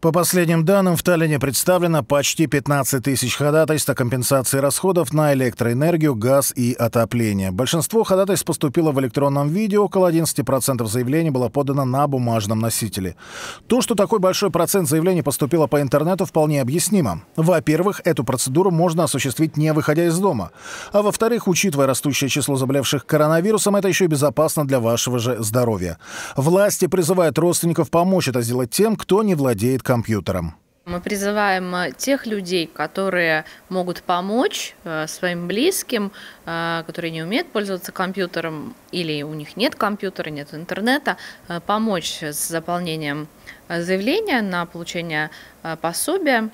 По последним данным, в Таллине представлено почти 15 тысяч ходатайств о компенсации расходов на электроэнергию, газ и отопление. Большинство ходатайств поступило в электронном виде, около 11% заявлений было подано на бумажном носителе. То, что такой большой процент заявлений поступило по интернету, вполне объяснимо. Во-первых, эту процедуру можно осуществить не выходя из дома. А во-вторых, учитывая растущее число заболевших коронавирусом, это еще и безопасно для вашего же здоровья. Власти призывают родственников помочь это сделать тем, кто не владеет компьютером. Мы призываем э, тех людей, которые могут помочь э, своим близким, э, которые не умеют пользоваться компьютером или у них нет компьютера, нет интернета, помочь с заполнением заявления на получение пособия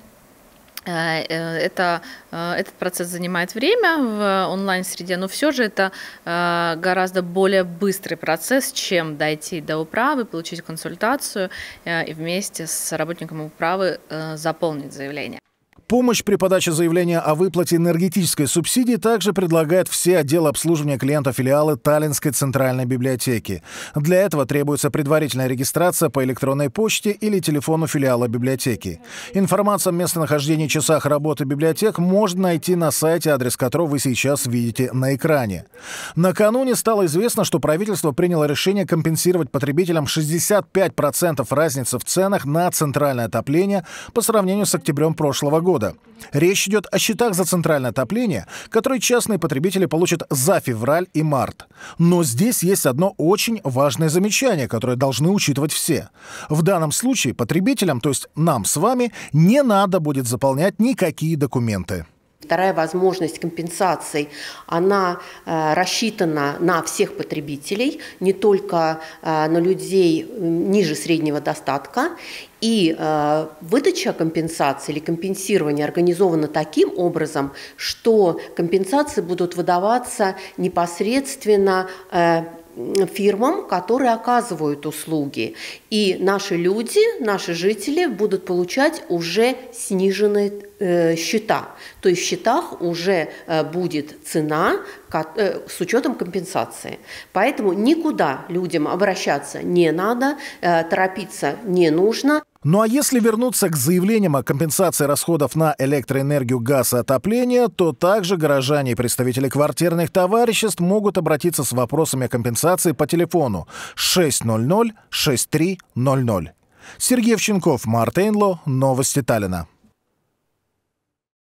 Э, э, это, э, этот процесс занимает время в онлайн-среде, но все же это гораздо более быстрый процесс, чем дойти до управы, получить консультацию и вместе с работником управы заполнить заявление. Помощь при подаче заявления о выплате энергетической субсидии также предлагает все отделы обслуживания клиента филиалы Таллинской центральной библиотеки. Для этого требуется предварительная регистрация по электронной почте или телефону филиала библиотеки. Информация о местонахождении и часах работы библиотек можно найти на сайте, адрес которого вы сейчас видите на экране. Накануне стало известно, что правительство приняло решение компенсировать потребителям 65% разницы в ценах на центральное отопление по сравнению с октябрем прошлого года года. Речь идет о счетах за центральное отопление, которые частные потребители получат за февраль и март. Но здесь есть одно очень важное замечание, которое должны учитывать все. В данном случае потребителям, то есть нам с вами, не надо будет заполнять никакие документы. Вторая возможность компенсаций, она э, рассчитана на всех потребителей, не только э, на людей ниже среднего достатка. И э, выдача компенсации или компенсирование организовано таким образом, что компенсации будут выдаваться непосредственно э, фирмам, которые оказывают услуги. И наши люди, наши жители будут получать уже сниженные э, счета. То есть в счетах уже э, будет цена э, с учетом компенсации. Поэтому никуда людям обращаться не надо, торопиться не нужно. Ну а если вернуться к заявлениям о компенсации расходов на электроэнергию, газ и отопление, то также горожане и представители квартирных товариществ могут обратиться с вопросами о компенсации по телефону 600 6300. Сергей Овченков, Марта Новости Таллина.